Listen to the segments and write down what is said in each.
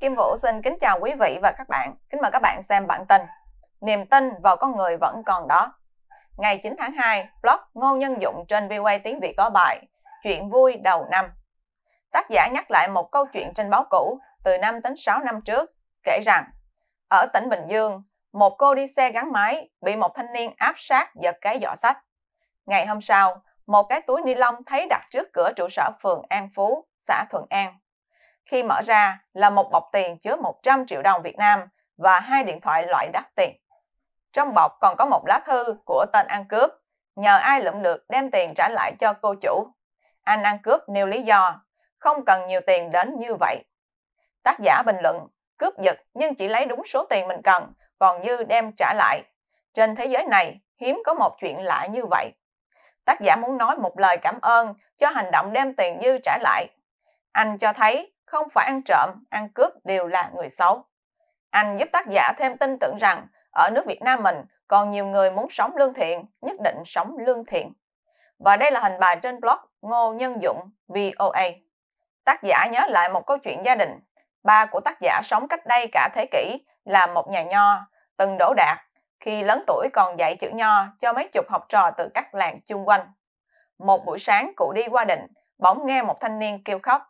Kim Vũ xin kính chào quý vị và các bạn. Kính mời các bạn xem bản tin. Niềm tin vào con người vẫn còn đó. Ngày 9 tháng 2, blog Ngô Nhân Dụng trên VOA Tiếng Việt có bài Chuyện vui đầu năm. Tác giả nhắc lại một câu chuyện trên báo cũ từ 5 đến 6 năm trước, kể rằng ở tỉnh Bình Dương, một cô đi xe gắn máy bị một thanh niên áp sát giật cái giỏ sách. Ngày hôm sau, một cái túi ni lông thấy đặt trước cửa trụ sở phường An Phú, xã Thuận An, khi mở ra là một bọc tiền chứa 100 triệu đồng Việt Nam và hai điện thoại loại đắt tiền. Trong bọc còn có một lá thư của tên ăn cướp, nhờ ai lượm được đem tiền trả lại cho cô chủ. Anh ăn cướp nêu lý do, không cần nhiều tiền đến như vậy. Tác giả bình luận, cướp giật nhưng chỉ lấy đúng số tiền mình cần, còn dư đem trả lại. Trên thế giới này, hiếm có một chuyện lạ như vậy. Tác giả muốn nói một lời cảm ơn cho hành động đem tiền dư trả lại. Anh cho thấy không phải ăn trộm, ăn cướp đều là người xấu. Anh giúp tác giả thêm tin tưởng rằng ở nước Việt Nam mình còn nhiều người muốn sống lương thiện, nhất định sống lương thiện. Và đây là hình bài trên blog Ngô Nhân Dụng VOA. Tác giả nhớ lại một câu chuyện gia đình. Ba của tác giả sống cách đây cả thế kỷ là một nhà nho, từng đỗ đạt, khi lớn tuổi còn dạy chữ nho cho mấy chục học trò từ các làng chung quanh. Một buổi sáng cụ đi qua định, bỗng nghe một thanh niên kêu khóc.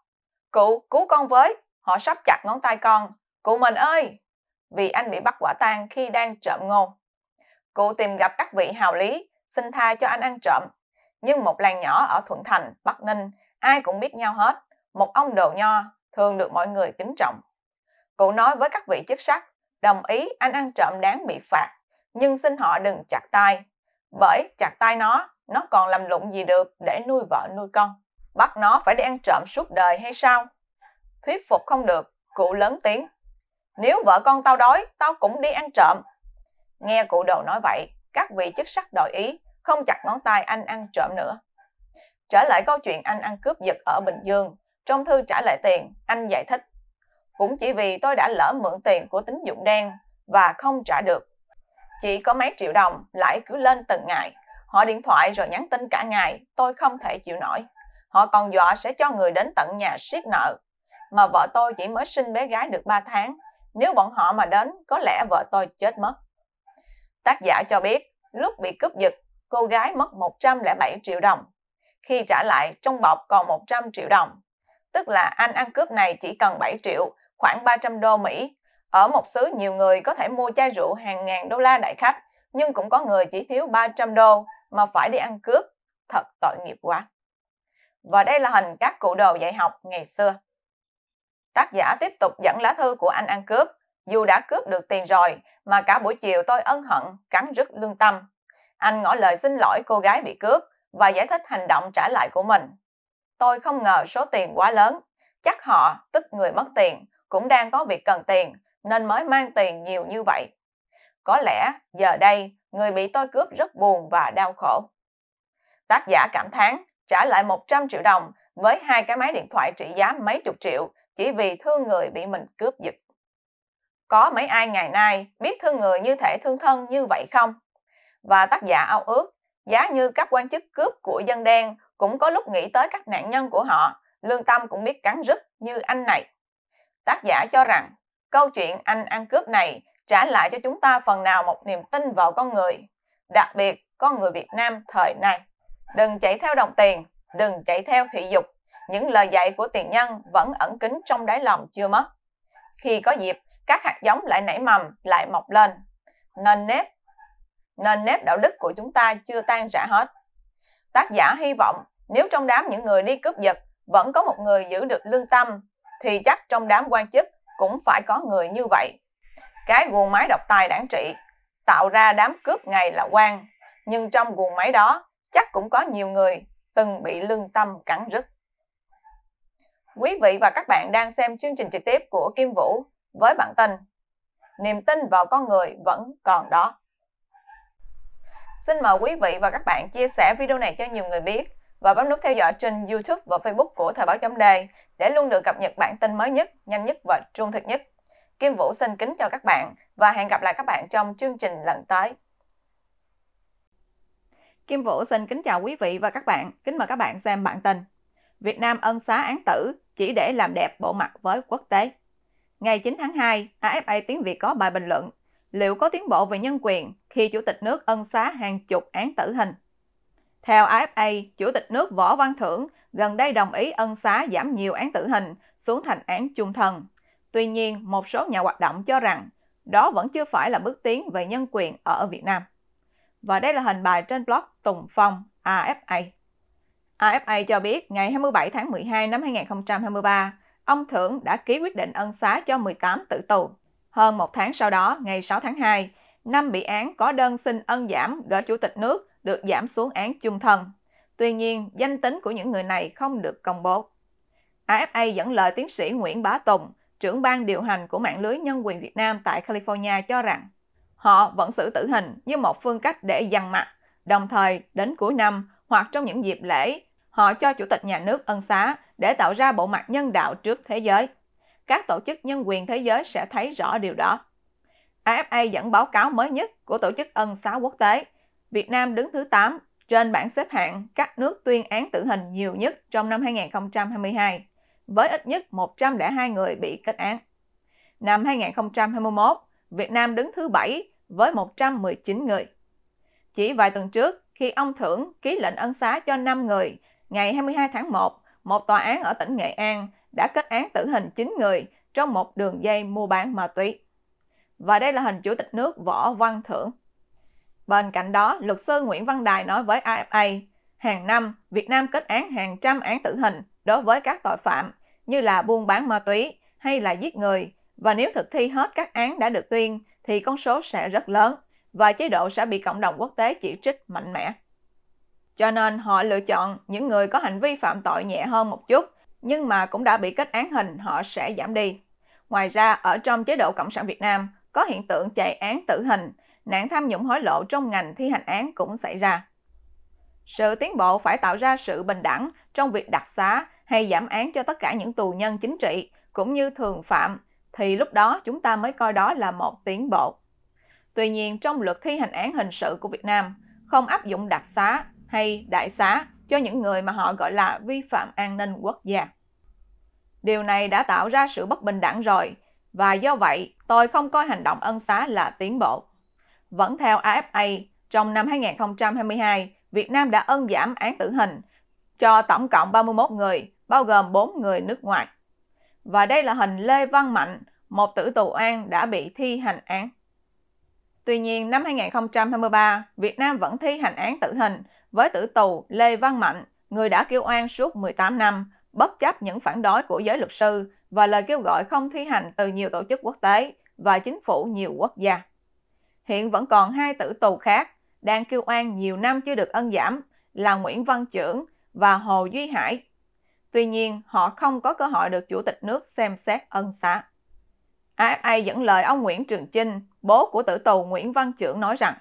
Cụ, cứu con với! Họ sắp chặt ngón tay con. Cụ mình ơi! Vì anh bị bắt quả tang khi đang trộm ngô. Cụ tìm gặp các vị hào lý, xin tha cho anh ăn trộm. Nhưng một làng nhỏ ở Thuận Thành, Bắc Ninh, ai cũng biết nhau hết. Một ông đồ nho, thường được mọi người kính trọng. Cụ nói với các vị chức sắc, đồng ý anh ăn trộm đáng bị phạt, nhưng xin họ đừng chặt tay. Bởi chặt tay nó, nó còn làm lụng gì được để nuôi vợ nuôi con bắt nó phải đi ăn trộm suốt đời hay sao? Thuyết phục không được, cụ lớn tiếng. Nếu vợ con tao đói, tao cũng đi ăn trộm. Nghe cụ đồ nói vậy, các vị chức sắc đòi ý, không chặt ngón tay anh ăn trộm nữa. Trở lại câu chuyện anh ăn cướp giật ở Bình Dương, trong thư trả lại tiền, anh giải thích. Cũng chỉ vì tôi đã lỡ mượn tiền của tín dụng đen và không trả được. Chỉ có mấy triệu đồng, lãi cứ lên từng ngày. Họ điện thoại rồi nhắn tin cả ngày, tôi không thể chịu nổi. Họ còn dọa sẽ cho người đến tận nhà siết nợ. Mà vợ tôi chỉ mới sinh bé gái được 3 tháng. Nếu bọn họ mà đến, có lẽ vợ tôi chết mất. Tác giả cho biết, lúc bị cướp giật, cô gái mất 107 triệu đồng. Khi trả lại, trong bọc còn 100 triệu đồng. Tức là anh ăn cướp này chỉ cần 7 triệu, khoảng 300 đô Mỹ. Ở một xứ nhiều người có thể mua chai rượu hàng ngàn đô la đại khách, nhưng cũng có người chỉ thiếu 300 đô mà phải đi ăn cướp. Thật tội nghiệp quá và đây là hình các cụ đồ dạy học ngày xưa. Tác giả tiếp tục dẫn lá thư của anh ăn cướp. Dù đã cướp được tiền rồi, mà cả buổi chiều tôi ân hận, cắn rứt lương tâm. Anh ngỏ lời xin lỗi cô gái bị cướp và giải thích hành động trả lại của mình. Tôi không ngờ số tiền quá lớn. Chắc họ, tức người mất tiền, cũng đang có việc cần tiền, nên mới mang tiền nhiều như vậy. Có lẽ giờ đây, người bị tôi cướp rất buồn và đau khổ. Tác giả cảm thán trả lại 100 triệu đồng với hai cái máy điện thoại trị giá mấy chục triệu chỉ vì thương người bị mình cướp giật. Có mấy ai ngày nay biết thương người như thể thương thân như vậy không? Và tác giả ao ước, giá như các quan chức cướp của dân đen cũng có lúc nghĩ tới các nạn nhân của họ, lương tâm cũng biết cắn rứt như anh này. Tác giả cho rằng, câu chuyện anh ăn cướp này trả lại cho chúng ta phần nào một niềm tin vào con người, đặc biệt con người Việt Nam thời nay đừng chạy theo đồng tiền, đừng chạy theo thị dục. Những lời dạy của tiền nhân vẫn ẩn kín trong đáy lòng chưa mất. Khi có dịp, các hạt giống lại nảy mầm, lại mọc lên. Nên nếp, nên nếp đạo đức của chúng ta chưa tan rã hết. Tác giả hy vọng nếu trong đám những người đi cướp giật vẫn có một người giữ được lương tâm, thì chắc trong đám quan chức cũng phải có người như vậy. Cái guồng máy độc tài đảng trị tạo ra đám cướp ngày là quan, nhưng trong guồng máy đó chắc cũng có nhiều người từng bị lương tâm cắn rứt. Quý vị và các bạn đang xem chương trình trực tiếp của Kim Vũ với bản tin Niềm tin vào con người vẫn còn đó. Xin mời quý vị và các bạn chia sẻ video này cho nhiều người biết và bấm nút theo dõi trên YouTube và Facebook của Thời báo chấm đề để luôn được cập nhật bản tin mới nhất, nhanh nhất và trung thực nhất. Kim Vũ xin kính chào các bạn và hẹn gặp lại các bạn trong chương trình lần tới. Kim Vũ xin kính chào quý vị và các bạn. Kính mời các bạn xem bản tin. Việt Nam ân xá án tử chỉ để làm đẹp bộ mặt với quốc tế. Ngày 9 tháng 2, AFA Tiếng Việt có bài bình luận liệu có tiến bộ về nhân quyền khi Chủ tịch nước ân xá hàng chục án tử hình. Theo AFA, Chủ tịch nước Võ Văn Thưởng gần đây đồng ý ân xá giảm nhiều án tử hình xuống thành án chung thân. Tuy nhiên, một số nhà hoạt động cho rằng đó vẫn chưa phải là bước tiến về nhân quyền ở Việt Nam. Và đây là hình bài trên blog Tùng Phong AFA. AFA cho biết ngày 27 tháng 12 năm 2023, ông Thưởng đã ký quyết định ân xá cho 18 tử tù. Hơn một tháng sau đó, ngày 6 tháng 2, năm bị án có đơn xin ân giảm gửi Chủ tịch nước được giảm xuống án chung thân. Tuy nhiên, danh tính của những người này không được công bố. AFA dẫn lời tiến sĩ Nguyễn Bá Tùng, trưởng ban điều hành của mạng lưới nhân quyền Việt Nam tại California cho rằng họ vẫn xử tử hình như một phương cách để dằn mặt. Đồng thời, đến cuối năm hoặc trong những dịp lễ, họ cho chủ tịch nhà nước ân xá để tạo ra bộ mặt nhân đạo trước thế giới. Các tổ chức nhân quyền thế giới sẽ thấy rõ điều đó. AFA dẫn báo cáo mới nhất của Tổ chức Ân xá Quốc tế, Việt Nam đứng thứ 8 trên bảng xếp hạng các nước tuyên án tử hình nhiều nhất trong năm 2022, với ít nhất 102 người bị kết án. Năm 2021, Việt Nam đứng thứ 7 với 119 người. Chỉ vài tuần trước, khi ông Thưởng ký lệnh ân xá cho 5 người, ngày 22 tháng 1, một tòa án ở tỉnh Nghệ An đã kết án tử hình 9 người trong một đường dây mua bán ma túy. Và đây là hình Chủ tịch nước Võ Văn Thưởng. Bên cạnh đó, luật sư Nguyễn Văn Đài nói với AFA, hàng năm Việt Nam kết án hàng trăm án tử hình đối với các tội phạm như là buôn bán ma túy hay là giết người và nếu thực thi hết các án đã được tuyên thì con số sẽ rất lớn và chế độ sẽ bị cộng đồng quốc tế chỉ trích mạnh mẽ. Cho nên họ lựa chọn những người có hành vi phạm tội nhẹ hơn một chút nhưng mà cũng đã bị kết án hình họ sẽ giảm đi. Ngoài ra, ở trong chế độ Cộng sản Việt Nam có hiện tượng chạy án tử hình, nạn tham nhũng hối lộ trong ngành thi hành án cũng xảy ra. Sự tiến bộ phải tạo ra sự bình đẳng trong việc đặc xá hay giảm án cho tất cả những tù nhân chính trị cũng như thường phạm thì lúc đó chúng ta mới coi đó là một tiến bộ. Tuy nhiên trong luật thi hành án hình sự của Việt Nam không áp dụng đặc xá hay đại xá cho những người mà họ gọi là vi phạm an ninh quốc gia. Điều này đã tạo ra sự bất bình đẳng rồi và do vậy tôi không coi hành động ân xá là tiến bộ. Vẫn theo AFA, trong năm 2022, Việt Nam đã ân giảm án tử hình cho tổng cộng 31 người, bao gồm 4 người nước ngoài. Và đây là hình Lê Văn Mạnh, một tử tù an đã bị thi hành án. Tuy nhiên, năm 2023, Việt Nam vẫn thi hành án tử hình với tử tù Lê Văn Mạnh, người đã kêu oan suốt 18 năm, bất chấp những phản đối của giới luật sư và lời kêu gọi không thi hành từ nhiều tổ chức quốc tế và chính phủ nhiều quốc gia. Hiện vẫn còn hai tử tù khác đang kêu oan nhiều năm chưa được ân giảm là Nguyễn Văn Trưởng và Hồ Duy Hải Tuy nhiên, họ không có cơ hội được Chủ tịch nước xem xét ân xá. AFA dẫn lời ông Nguyễn Trường Chinh, bố của tử tù Nguyễn Văn Trưởng nói rằng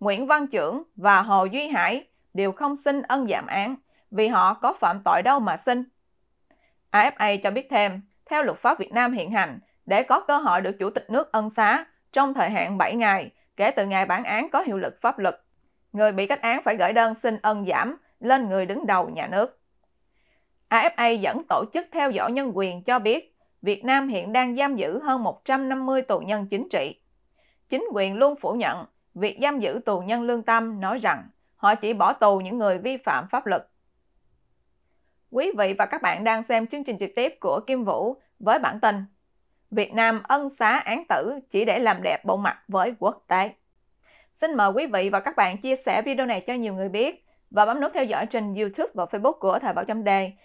Nguyễn Văn Trưởng và Hồ Duy Hải đều không xin ân giảm án vì họ có phạm tội đâu mà xin. AFA cho biết thêm, theo luật pháp Việt Nam hiện hành, để có cơ hội được Chủ tịch nước ân xá trong thời hạn 7 ngày kể từ ngày bản án có hiệu lực pháp luật, người bị kết án phải gửi đơn xin ân giảm lên người đứng đầu nhà nước. AFA dẫn tổ chức theo dõi nhân quyền cho biết Việt Nam hiện đang giam giữ hơn 150 tù nhân chính trị. Chính quyền luôn phủ nhận việc giam giữ tù nhân lương tâm nói rằng họ chỉ bỏ tù những người vi phạm pháp luật. Quý vị và các bạn đang xem chương trình trực tiếp của Kim Vũ với bản tin Việt Nam ân xá án tử chỉ để làm đẹp bộ mặt với quốc tế. Xin mời quý vị và các bạn chia sẻ video này cho nhiều người biết và bấm nút theo dõi trên YouTube và Facebook của Thời báo chấm đề